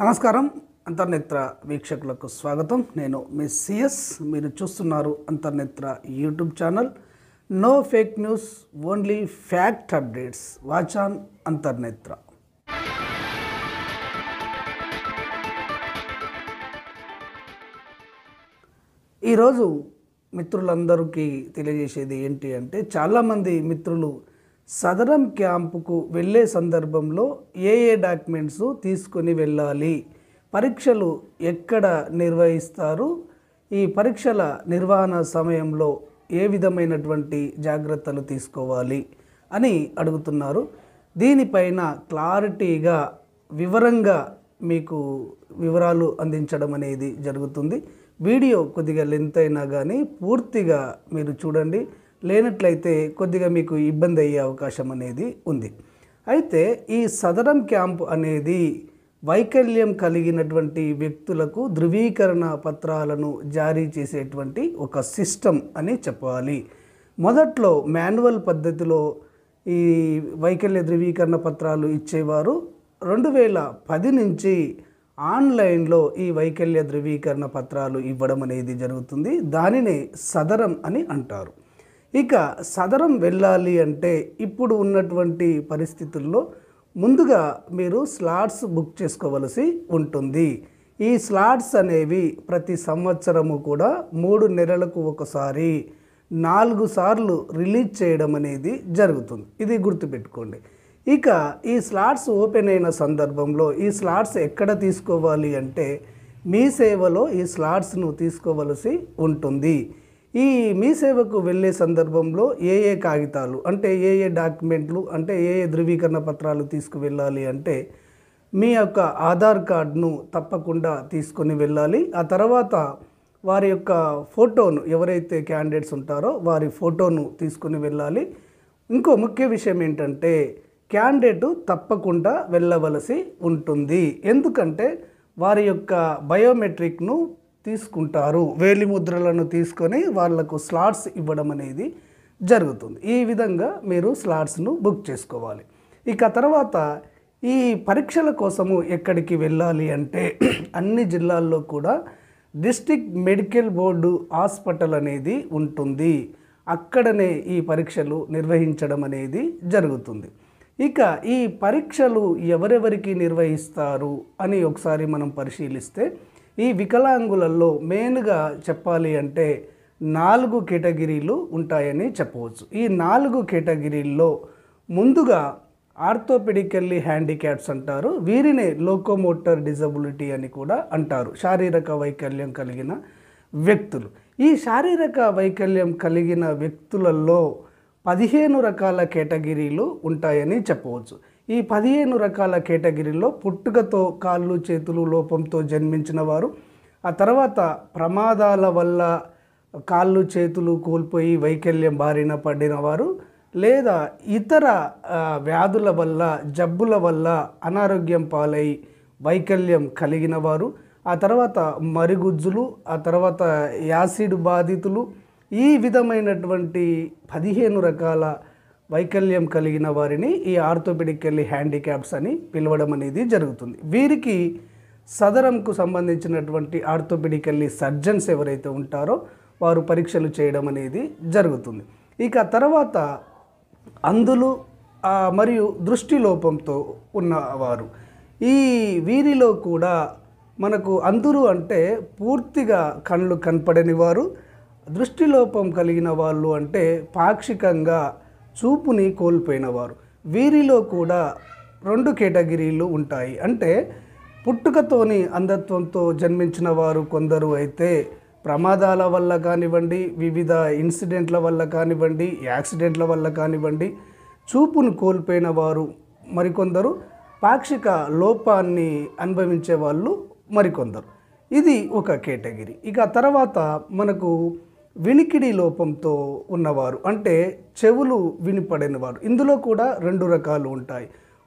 నమస్కారం అంతర్నేత్ర వీక్షకులకు స్వాగతం నేను మీ సిఎస్ మీరు చూస్తున్నారు Antarnetra YouTube channel no fake news only fact updates watch on Antarnetra ఈరోజు మిత్రులందరికీ తెలియజేసేది ఏంటి అంటే చాలామంది మిత్రులు సదరం క్యాంపుకు వెళ్ళే సందర్భంలో ఏ ఏ డాక్యుమెంట్స్ తీసుకొని వెళ్ళాలి పరీక్షలు ఎక్కడ నిర్వహిస్తారు ఈ పరీక్షల నిర్వహణ సమయంలో ఏ విధమైనటువంటి జాగ్రత్తలు తీసుకోవాలి అని అడుగుతున్నారు దీనిపైన క్లారిటీగా వివరంగా మీకు వివరాలు అందించడం అనేది జరుగుతుంది వీడియో కొద్దిగా లెంత్ అయినా కానీ పూర్తిగా మీరు చూడండి లేనట్లయితే కొద్దిగా మీకు ఇబ్బంది అయ్యే అవకాశం అనేది ఉంది అయితే ఈ సదరం క్యాంప్ అనేది వైకల్యం కలిగినటువంటి వ్యక్తులకు ధృవీకరణ పత్రాలను జారీ చేసేటువంటి ఒక సిస్టమ్ అని చెప్పాలి మొదట్లో మాన్యువల్ పద్ధతిలో ఈ వైకల్య ధృవీకరణ పత్రాలు ఇచ్చేవారు రెండు వేల పది నుంచి ఆన్లైన్లో ఈ వైకల్య ధృవీకరణ పత్రాలు ఇవ్వడం అనేది జరుగుతుంది దానినే సదరం అని అంటారు ఇక సదరం వెళ్ళాలి అంటే ఇప్పుడు ఉన్నటువంటి పరిస్థితుల్లో ముందుగా మీరు స్లాట్స్ బుక్ చేసుకోవలసి ఉంటుంది ఈ స్లాట్స్ అనేవి ప్రతి సంవత్సరము కూడా మూడు నెలలకు ఒకసారి నాలుగు సార్లు రిలీజ్ చేయడం అనేది జరుగుతుంది ఇది గుర్తుపెట్టుకోండి ఇక ఈ స్లాట్స్ ఓపెన్ అయిన సందర్భంలో ఈ స్లాట్స్ ఎక్కడ తీసుకోవాలి అంటే మీ సేవలో ఈ స్లాట్స్ను తీసుకోవలసి ఉంటుంది ఈ మీ సేవకు వెళ్ళే సందర్భంలో ఏ ఏ కాగితాలు అంటే ఏ ఏ డాక్యుమెంట్లు అంటే ఏ ఏ ధృవీకరణ పత్రాలు తీసుకువెళ్ళాలి అంటే మీ యొక్క ఆధార్ కార్డును తప్పకుండా తీసుకొని వెళ్ళాలి ఆ తర్వాత వారి యొక్క ఫోటోను ఎవరైతే క్యాండిడేట్స్ ఉంటారో వారి ఫోటోను తీసుకుని వెళ్ళాలి ఇంకో ముఖ్య విషయం ఏంటంటే క్యాండిడేటు తప్పకుండా వెళ్ళవలసి ఉంటుంది ఎందుకంటే వారి యొక్క బయోమెట్రిక్ను తీసుకుంటారు వేలిముద్రలను తీసుకొని వాళ్లకు స్లాట్స్ ఇవ్వడం అనేది జరుగుతుంది ఈ విధంగా మీరు స్లాట్స్ను బుక్ చేసుకోవాలి ఇక తర్వాత ఈ పరీక్షల కోసము ఎక్కడికి వెళ్ళాలి అంటే అన్ని జిల్లాల్లో కూడా డిస్టిక్ మెడికల్ బోర్డు హాస్పిటల్ అనేది ఉంటుంది అక్కడనే ఈ పరీక్షలు నిర్వహించడం అనేది జరుగుతుంది ఇక ఈ పరీక్షలు ఎవరెవరికి నిర్వహిస్తారు అని ఒకసారి మనం పరిశీలిస్తే ఈ వికలాంగులలో మెయిన్గా చెప్పాలి అంటే నాలుగు కేటగిరీలు ఉంటాయని చెప్పవచ్చు ఈ నాలుగు కేటగిరీల్లో ముందుగా ఆర్థోపెడికల్లీ హ్యాండిక్యాప్స్ అంటారు వీరినే లోకోమోటర్ డిజబిలిటీ అని కూడా అంటారు శారీరక వైకల్యం కలిగిన వ్యక్తులు ఈ శారీరక వైకల్యం కలిగిన వ్యక్తులలో పదిహేను రకాల కేటగిరీలు ఉంటాయని చెప్పవచ్చు ఈ పదిహేను రకాల కేటగిరీలో పుట్టుకతో కాళ్ళు చేతులు లోపంతో జన్మించిన వారు ఆ తర్వాత ప్రమాదాల వల్ల కాళ్ళు చేతులు కోల్పోయి వైకల్యం బారిన పడిన వారు లేదా ఇతర వ్యాధుల వల్ల జబ్బుల వల్ల అనారోగ్యం పాలై వైకల్యం కలిగిన వారు ఆ తర్వాత మరిగుజ్జులు ఆ తర్వాత యాసిడ్ బాధితులు ఈ విధమైనటువంటి పదిహేను రకాల వైకల్యం కలిగిన వారిని ఈ వెళ్ళి హ్యాండిక్యాప్స్ అని పిలవడం అనేది జరుగుతుంది వీరికి సదరంకు సంబంధించినటువంటి వెళ్ళి సర్జన్స్ ఎవరైతే ఉంటారో వారు పరీక్షలు చేయడం అనేది జరుగుతుంది ఇక తర్వాత అందులు మరియు దృష్టి లోపంతో ఉన్నవారు ఈ వీరిలో కూడా మనకు అందరూ అంటే పూర్తిగా కళ్ళు కనపడని వారు దృష్టిలోపం కలిగిన వాళ్ళు అంటే పాక్షికంగా చూపుని కోల్పోయినవారు వీరిలో కూడా రెండు కేటగిరీలు ఉంటాయి అంటే పుట్టుకతోని అంధత్వంతో జన్మించిన వారు కొందరు అయితే ప్రమాదాల వల్ల కానివ్వండి వివిధ ఇన్సిడెంట్ల వల్ల కానివ్వండి యాక్సిడెంట్ల వల్ల కానివ్వండి చూపును కోల్పోయిన వారు మరికొందరు పాక్షిక లోపాన్ని అనుభవించే వాళ్ళు మరికొందరు ఇది ఒక కేటగిరీ ఇక తర్వాత మనకు వినికిడి లోపంతో ఉన్నవారు అంటే చెవులు వినిపడని వారు ఇందులో కూడా రెండు రకాలు ఉంటాయి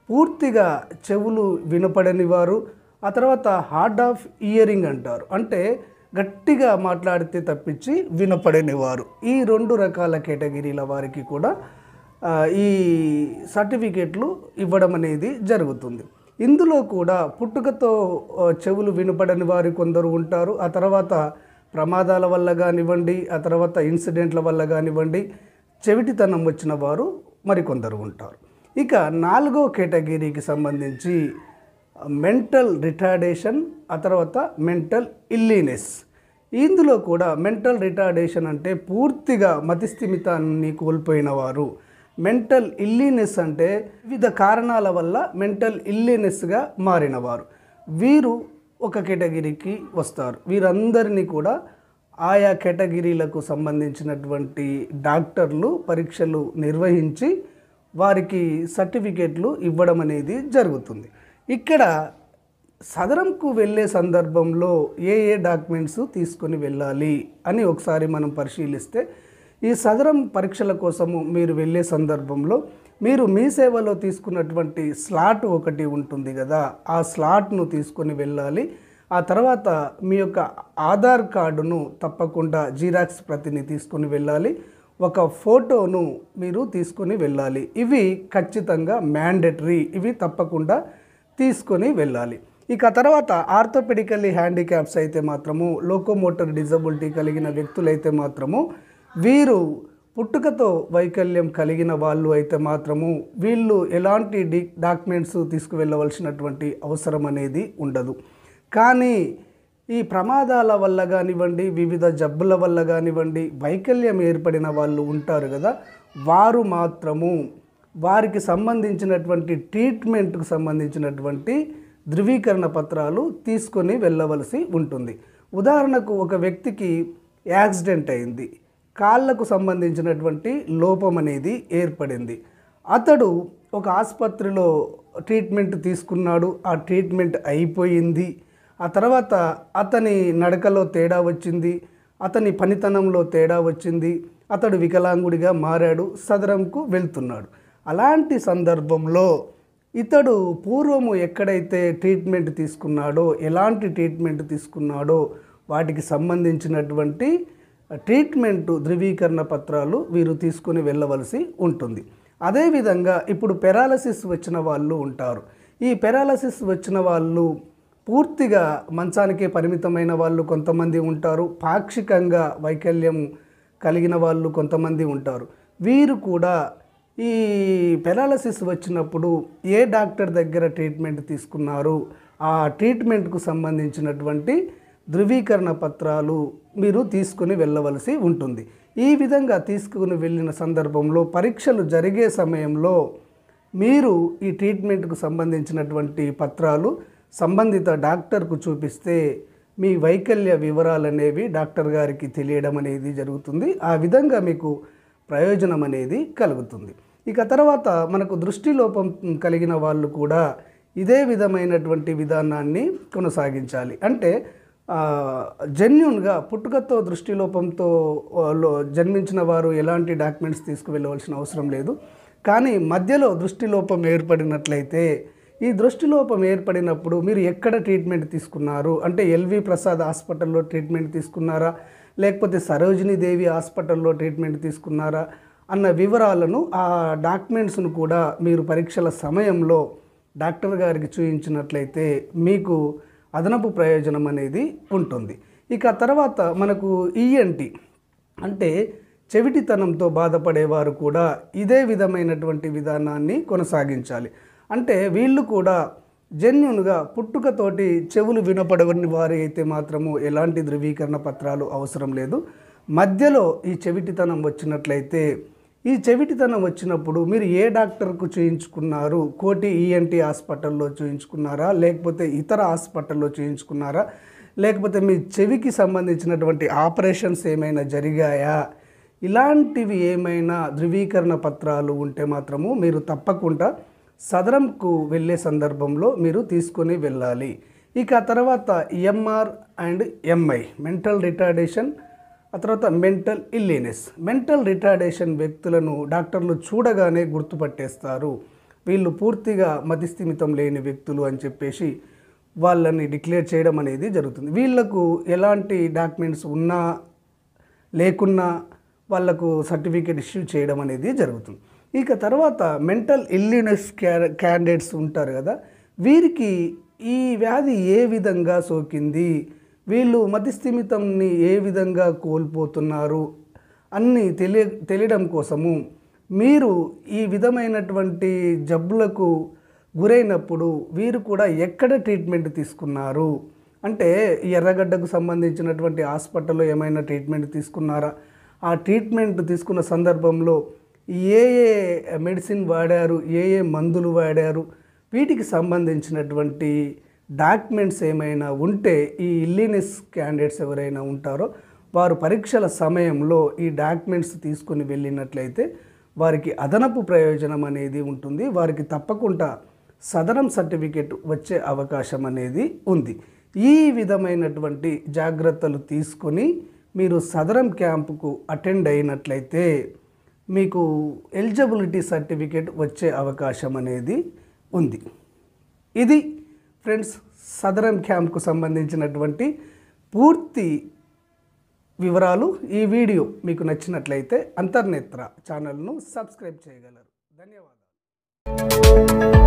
పూర్తిగా చెవులు వినపడని వారు ఆ తర్వాత హార్డ్ ఆఫ్ ఇయరింగ్ అంటారు అంటే గట్టిగా మాట్లాడితే తప్పించి వినపడని వారు ఈ రెండు రకాల కేటగిరీల వారికి కూడా ఈ సర్టిఫికెట్లు ఇవ్వడం అనేది జరుగుతుంది ఇందులో కూడా పుట్టుకతో చెవులు వినపడని వారు కొందరు ఉంటారు ఆ తర్వాత ప్రమాదాల వల్ల కానివ్వండి ఆ తర్వాత ఇన్సిడెంట్ల వల్ల కానివ్వండి చెవిటితనం వచ్చిన వారు మరికొందరు ఉంటారు ఇక నాలుగో కేటగిరీకి సంబంధించి మెంటల్ రిటార్డేషన్ ఆ తర్వాత మెంటల్ ఇల్లీనెస్ ఇందులో కూడా మెంటల్ రిటార్డేషన్ అంటే పూర్తిగా మతిస్థిమితాన్ని కోల్పోయిన వారు మెంటల్ ఇల్లీనెస్ అంటే వివిధ కారణాల వల్ల మెంటల్ ఇల్లీనెస్గా మారినవారు వీరు ఒక కేటగిరీకి వస్తారు వీరందరినీ కూడా ఆయా కేటగిరీలకు సంబంధించినటువంటి డాక్టర్లు పరీక్షలు నిర్వహించి వారికి సర్టిఫికేట్లు ఇవ్వడం అనేది జరుగుతుంది ఇక్కడ సదరంకు వెళ్ళే సందర్భంలో ఏ ఏ డాక్యుమెంట్స్ తీసుకొని వెళ్ళాలి అని ఒకసారి మనం పరిశీలిస్తే ఈ సదరం పరీక్షల కోసము మీరు వెళ్ళే సందర్భంలో మీరు మీ సేవలో తీసుకున్నటువంటి స్లాట్ ఒకటి ఉంటుంది కదా ఆ స్లాట్ను తీసుకొని వెళ్ళాలి ఆ తర్వాత మీ యొక్క ఆధార్ కార్డును తప్పకుండా జీరాక్స్ ప్రతిని తీసుకొని వెళ్ళాలి ఒక ఫోటోను మీరు తీసుకొని వెళ్ళాలి ఇవి ఖచ్చితంగా మ్యాండేటరీ ఇవి తప్పకుండా తీసుకొని వెళ్ళాలి ఇక తర్వాత ఆర్థోపెడికల్లీ హ్యాండిక్యాప్స్ అయితే మాత్రము లోకోమోటర్ డిజబిలిటీ కలిగిన వ్యక్తులైతే మాత్రము వీరు పుట్టుకతో వైకల్యం కలిగిన వాళ్ళు అయితే మాత్రము వీళ్ళు ఎలాంటి డి డాక్యుమెంట్స్ తీసుకువెళ్ళవలసినటువంటి అవసరం అనేది ఉండదు కానీ ఈ ప్రమాదాల వల్ల కానివ్వండి వివిధ జబ్బుల వల్ల కానివ్వండి వైకల్యం ఏర్పడిన వాళ్ళు ఉంటారు కదా వారు మాత్రము వారికి సంబంధించినటువంటి ట్రీట్మెంట్కు సంబంధించినటువంటి ధృవీకరణ పత్రాలు తీసుకొని వెళ్ళవలసి ఉంటుంది ఉదాహరణకు ఒక వ్యక్తికి యాక్సిడెంట్ అయింది కాళ్లకు సంబంధించినటువంటి లోపం అనేది ఏర్పడింది అతడు ఒక ఆసుపత్రిలో ట్రీట్మెంట్ తీసుకున్నాడు ఆ ట్రీట్మెంట్ అయిపోయింది ఆ తర్వాత అతని నడకలో తేడా వచ్చింది అతని పనితనంలో తేడా వచ్చింది అతడు వికలాంగుడిగా మారాడు సదరంకు వెళ్తున్నాడు అలాంటి సందర్భంలో ఇతడు పూర్వము ఎక్కడైతే ట్రీట్మెంట్ తీసుకున్నాడో ఎలాంటి ట్రీట్మెంట్ తీసుకున్నాడో వాటికి సంబంధించినటువంటి ట్రీట్మెంటు ధృవీకరణ పత్రాలు వీరు తీసుకుని వెళ్ళవలసి ఉంటుంది అదేవిధంగా ఇప్పుడు పెరాలసిస్ వచ్చిన వాళ్ళు ఉంటారు ఈ పెరాలసిస్ వచ్చిన వాళ్ళు పూర్తిగా మంచానికే పరిమితమైన వాళ్ళు కొంతమంది ఉంటారు పాక్షికంగా వైకల్యం కలిగిన వాళ్ళు కొంతమంది ఉంటారు వీరు కూడా ఈ పెరాలసిస్ వచ్చినప్పుడు ఏ డాక్టర్ దగ్గర ట్రీట్మెంట్ తీసుకున్నారు ఆ ట్రీట్మెంట్కు సంబంధించినటువంటి ధృవీకరణ పత్రాలు మీరు తీసుకుని వెళ్ళవలసి ఉంటుంది ఈ విధంగా తీసుకుని వెళ్ళిన సందర్భంలో పరీక్షలు జరిగే సమయంలో మీరు ఈ ట్రీట్మెంట్కు సంబంధించినటువంటి పత్రాలు సంబంధిత డాక్టర్కు చూపిస్తే మీ వైకల్య వివరాలు అనేవి డాక్టర్ గారికి తెలియడం అనేది జరుగుతుంది ఆ విధంగా మీకు ప్రయోజనం అనేది కలుగుతుంది ఇక తర్వాత మనకు దృష్టి లోపం కలిగిన వాళ్ళు కూడా ఇదే విధమైనటువంటి విధానాన్ని కొనసాగించాలి అంటే జెన్యున్గా పుట్టుకతో దృష్టిలోపంతో జన్మించిన వారు ఎలాంటి డాక్యుమెంట్స్ తీసుకువెళ్ళవలసిన అవసరం లేదు కానీ మధ్యలో దృష్టిలోపం ఏర్పడినట్లయితే ఈ దృష్టిలోపం ఏర్పడినప్పుడు మీరు ఎక్కడ ట్రీట్మెంట్ తీసుకున్నారు అంటే ఎల్వి ప్రసాద్ హాస్పిటల్లో ట్రీట్మెంట్ తీసుకున్నారా లేకపోతే సరోజిని దేవి హాస్పిటల్లో ట్రీట్మెంట్ తీసుకున్నారా అన్న వివరాలను ఆ డాక్యుమెంట్స్ను కూడా మీరు పరీక్షల సమయంలో డాక్టర్ గారికి చూపించినట్లయితే మీకు అదనపు ప్రయోజనం అనేది ఉంటుంది ఇక తర్వాత మనకు ఈఎన్టి e అంటే చెవిటితనంతో బాధపడేవారు కూడా ఇదే విధమైనటువంటి విధానాన్ని కొనసాగించాలి అంటే వీళ్ళు కూడా జెన్యున్గా పుట్టుకతోటి చెవులు వినపడవని వారు అయితే మాత్రము ఎలాంటి ధృవీకరణ పత్రాలు అవసరం లేదు మధ్యలో ఈ చెవిటితనం వచ్చినట్లయితే ఈ చెవిటితనం వచ్చినప్పుడు మీరు ఏ డాక్టర్కు చేయించుకున్నారు కోటి ఈఎన్టీ హాస్పిటల్లో చూయించుకున్నారా లేకపోతే ఇతర హాస్పిటల్లో చేయించుకున్నారా లేకపోతే మీ చెవికి సంబంధించినటువంటి ఆపరేషన్స్ ఏమైనా జరిగాయా ఇలాంటివి ఏమైనా ధృవీకరణ పత్రాలు ఉంటే మాత్రము మీరు తప్పకుండా సదరంకు వెళ్ళే సందర్భంలో మీరు తీసుకొని వెళ్ళాలి ఇక తర్వాత MR and MI mental retardation ఆ తర్వాత మెంటల్ ఇల్లీనెస్ మెంటల్ రిటార్డేషన్ వ్యక్తులను డాక్టర్లు చూడగానే గుర్తుపట్టేస్తారు వీళ్ళు పూర్తిగా మతిస్థిమితం లేని వ్యక్తులు అని చెప్పేసి వాళ్ళని డిక్లేర్ చేయడం అనేది జరుగుతుంది వీళ్లకు ఎలాంటి డాక్యుమెంట్స్ ఉన్నా లేకున్నా వాళ్లకు సర్టిఫికేట్ ఇష్యూ చేయడం అనేది జరుగుతుంది ఇక తర్వాత మెంటల్ ఇల్లీనెస్ క్యాండిడేట్స్ ఉంటారు కదా వీరికి ఈ వ్యాధి ఏ విధంగా సోకింది వీళ్ళు మతిస్థిమితంని ఏ విధంగా కోల్పోతున్నారు అన్ని తెలియ తెలియడం కోసము మీరు ఈ విధమైనటువంటి జబ్బులకు గురైనప్పుడు వీరు కూడా ఎక్కడ ట్రీట్మెంట్ తీసుకున్నారు అంటే ఎర్రగడ్డకు సంబంధించినటువంటి హాస్పిటల్లో ఏమైనా ట్రీట్మెంట్ తీసుకున్నారా ఆ ట్రీట్మెంట్ తీసుకున్న సందర్భంలో ఏ ఏ మెడిసిన్ వాడారు ఏ ఏ మందులు వాడారు వీటికి సంబంధించినటువంటి డాక్యుమెంట్స్ ఏమైనా ఉంటే ఈ ఇల్లీనెస్ క్యాండిడేట్స్ ఎవరైనా ఉంటారో వారు పరీక్షల సమయంలో ఈ డాక్యుమెంట్స్ తీసుకుని వెళ్ళినట్లయితే వారికి అదనపు ప్రయోజనం అనేది ఉంటుంది వారికి తప్పకుండా సదనం సర్టిఫికేట్ వచ్చే అవకాశం అనేది ఉంది ఈ విధమైనటువంటి జాగ్రత్తలు తీసుకొని మీరు సదరం క్యాంపుకు అటెండ్ అయినట్లయితే మీకు ఎలిజిబిలిటీ సర్టిఫికేట్ వచ్చే అవకాశం అనేది ఉంది ఇది ఫ్రెండ్స్ సదరన్ క్యాంప్కు సంబంధించినటువంటి పూర్తి వివరాలు ఈ వీడియో మీకు నచ్చినట్లయితే అంతర్నేత్ర ఛానల్ను సబ్స్క్రైబ్ చేయగలరు ధన్యవాదాలు